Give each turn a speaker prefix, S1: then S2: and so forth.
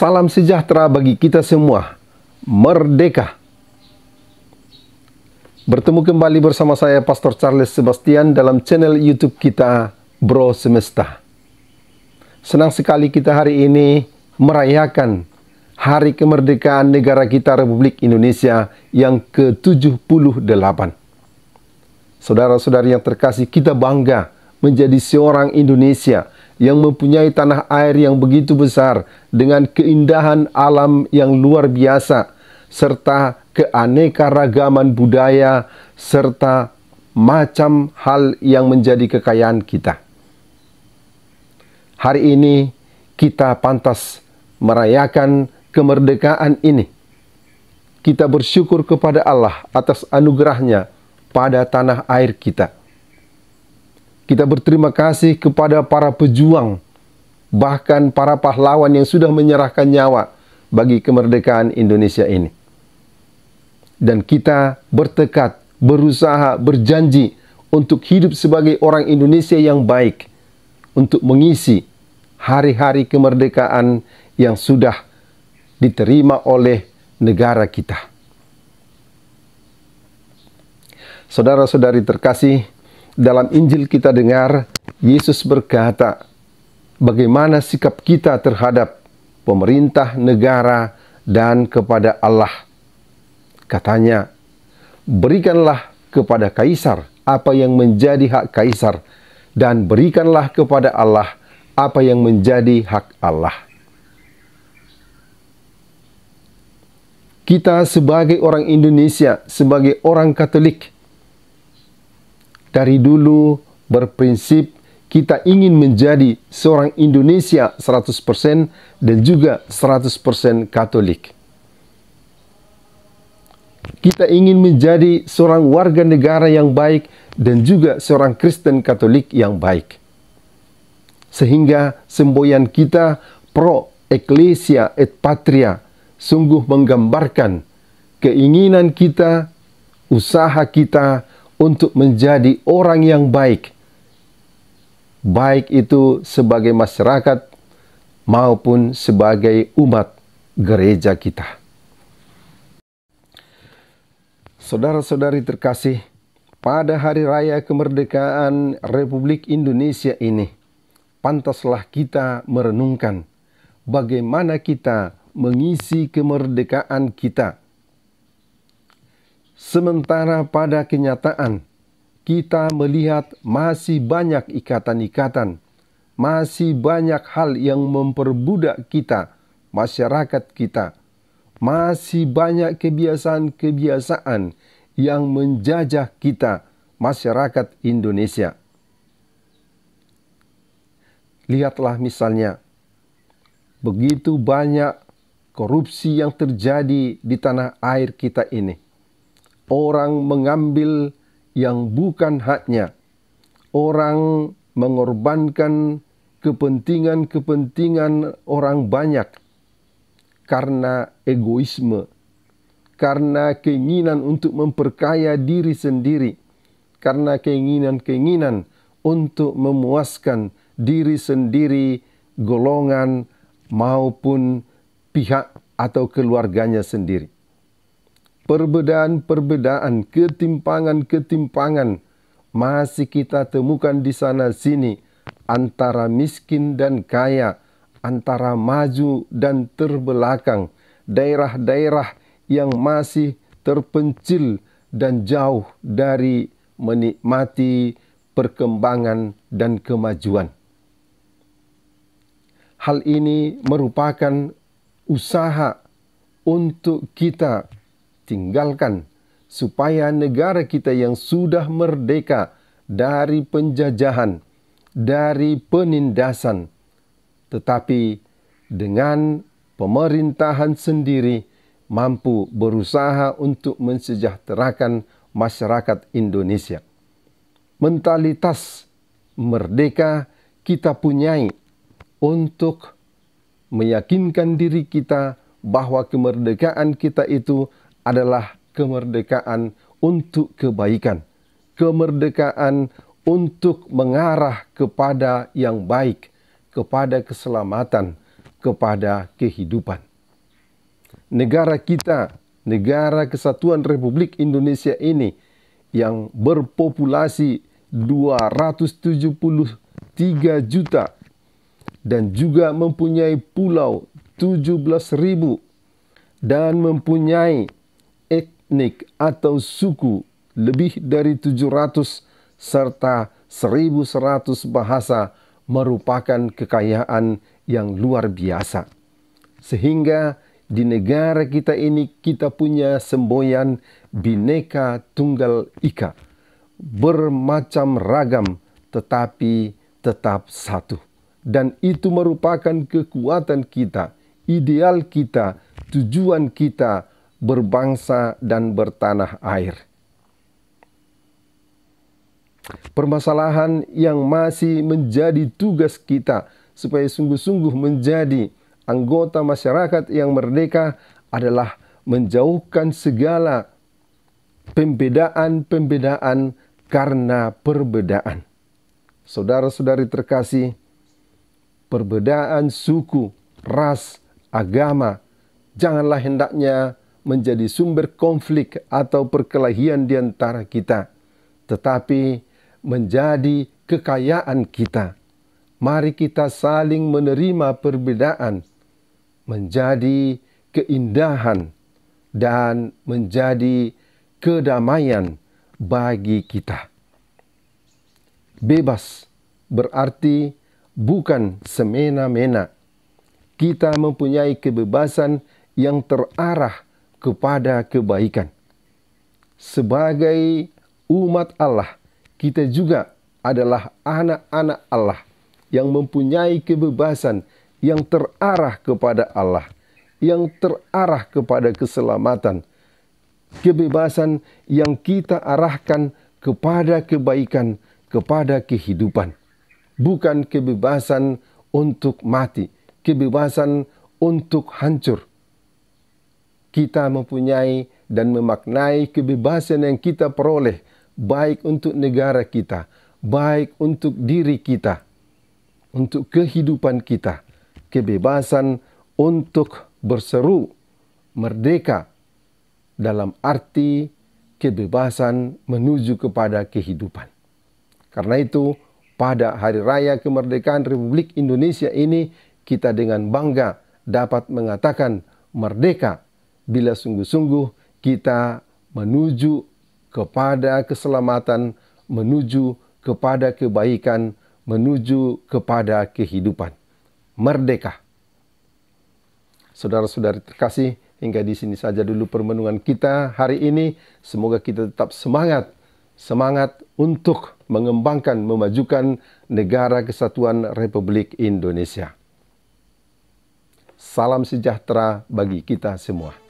S1: Salam sejahtera bagi kita semua. Merdeka. Bertemu kembali bersama saya Pastor Charles Sebastian dalam channel YouTube kita Bro Semesta. Senang sekali kita hari ini merayakan Hari Kemerdekaan Negara kita Republik Indonesia yang ke-78. Saudara-saudari yang terkasih, kita bangga menjadi seorang Indonesia yang mempunyai tanah air yang begitu besar dengan keindahan alam yang luar biasa serta keanekaragaman budaya serta macam hal yang menjadi kekayaan kita. Hari ini kita pantas merayakan kemerdekaan ini. Kita bersyukur kepada Allah atas anugerahnya pada tanah air kita kita berterima kasih kepada para pejuang, bahkan para pahlawan yang sudah menyerahkan nyawa bagi kemerdekaan Indonesia ini. Dan kita bertekad, berusaha, berjanji untuk hidup sebagai orang Indonesia yang baik, untuk mengisi hari-hari kemerdekaan yang sudah diterima oleh negara kita. Saudara-saudari terkasih, dalam Injil kita dengar Yesus berkata, bagaimana sikap kita terhadap pemerintah negara dan kepada Allah. Katanya, berikanlah kepada kaisar apa yang menjadi hak kaisar dan berikanlah kepada Allah apa yang menjadi hak Allah. Kita sebagai orang Indonesia, sebagai orang Katolik, dari dulu berprinsip kita ingin menjadi seorang Indonesia 100% dan juga 100% Katolik. Kita ingin menjadi seorang warga negara yang baik dan juga seorang Kristen Katolik yang baik. Sehingga semboyan kita pro ecclesia et patria sungguh menggambarkan keinginan kita, usaha kita untuk menjadi orang yang baik. Baik itu sebagai masyarakat maupun sebagai umat gereja kita. Saudara-saudari terkasih, pada hari raya kemerdekaan Republik Indonesia ini, pantaslah kita merenungkan bagaimana kita mengisi kemerdekaan kita Sementara pada kenyataan, kita melihat masih banyak ikatan-ikatan, masih banyak hal yang memperbudak kita, masyarakat kita, masih banyak kebiasaan-kebiasaan yang menjajah kita, masyarakat Indonesia. Lihatlah misalnya, begitu banyak korupsi yang terjadi di tanah air kita ini orang mengambil yang bukan haknya, orang mengorbankan kepentingan-kepentingan orang banyak karena egoisme, karena keinginan untuk memperkaya diri sendiri, karena keinginan-keinginan untuk memuaskan diri sendiri, golongan maupun pihak atau keluarganya sendiri perbedaan-perbedaan, ketimpangan-ketimpangan masih kita temukan di sana sini antara miskin dan kaya, antara maju dan terbelakang, daerah-daerah yang masih terpencil dan jauh dari menikmati perkembangan dan kemajuan. Hal ini merupakan usaha untuk kita tinggalkan, supaya negara kita yang sudah merdeka dari penjajahan, dari penindasan, tetapi dengan pemerintahan sendiri mampu berusaha untuk mensejahterakan masyarakat Indonesia. Mentalitas merdeka kita punyai untuk meyakinkan diri kita bahwa kemerdekaan kita itu adalah kemerdekaan untuk kebaikan, kemerdekaan untuk mengarah kepada yang baik, kepada keselamatan, kepada kehidupan. Negara kita, negara kesatuan Republik Indonesia ini yang berpopulasi 273 juta dan juga mempunyai pulau ribu dan mempunyai etnik atau suku lebih dari 700 serta 1100 bahasa merupakan kekayaan yang luar biasa. Sehingga di negara kita ini kita punya semboyan bineka tunggal ika. Bermacam ragam tetapi tetap satu. Dan itu merupakan kekuatan kita, ideal kita, tujuan kita, berbangsa, dan bertanah air. Permasalahan yang masih menjadi tugas kita supaya sungguh-sungguh menjadi anggota masyarakat yang merdeka adalah menjauhkan segala pembedaan-pembedaan karena perbedaan. Saudara-saudari terkasih, perbedaan suku, ras, agama janganlah hendaknya menjadi sumber konflik atau perkelahian di antara kita, tetapi menjadi kekayaan kita. Mari kita saling menerima perbedaan, menjadi keindahan, dan menjadi kedamaian bagi kita. Bebas berarti bukan semena-mena. Kita mempunyai kebebasan yang terarah kepada kebaikan. Sebagai umat Allah, kita juga adalah anak-anak Allah yang mempunyai kebebasan yang terarah kepada Allah, yang terarah kepada keselamatan, kebebasan yang kita arahkan kepada kebaikan, kepada kehidupan, bukan kebebasan untuk mati, kebebasan untuk hancur, kita mempunyai dan memaknai kebebasan yang kita peroleh, baik untuk negara kita, baik untuk diri kita, untuk kehidupan kita, kebebasan untuk berseru merdeka dalam arti kebebasan menuju kepada kehidupan. Karena itu, pada hari raya kemerdekaan Republik Indonesia ini, kita dengan bangga dapat mengatakan merdeka bila sungguh-sungguh kita menuju kepada keselamatan, menuju kepada kebaikan, menuju kepada kehidupan. Merdeka. Saudara-saudari terkasih, hingga di sini saja dulu permenungan kita hari ini. Semoga kita tetap semangat, semangat untuk mengembangkan, memajukan negara kesatuan Republik Indonesia. Salam sejahtera bagi kita semua.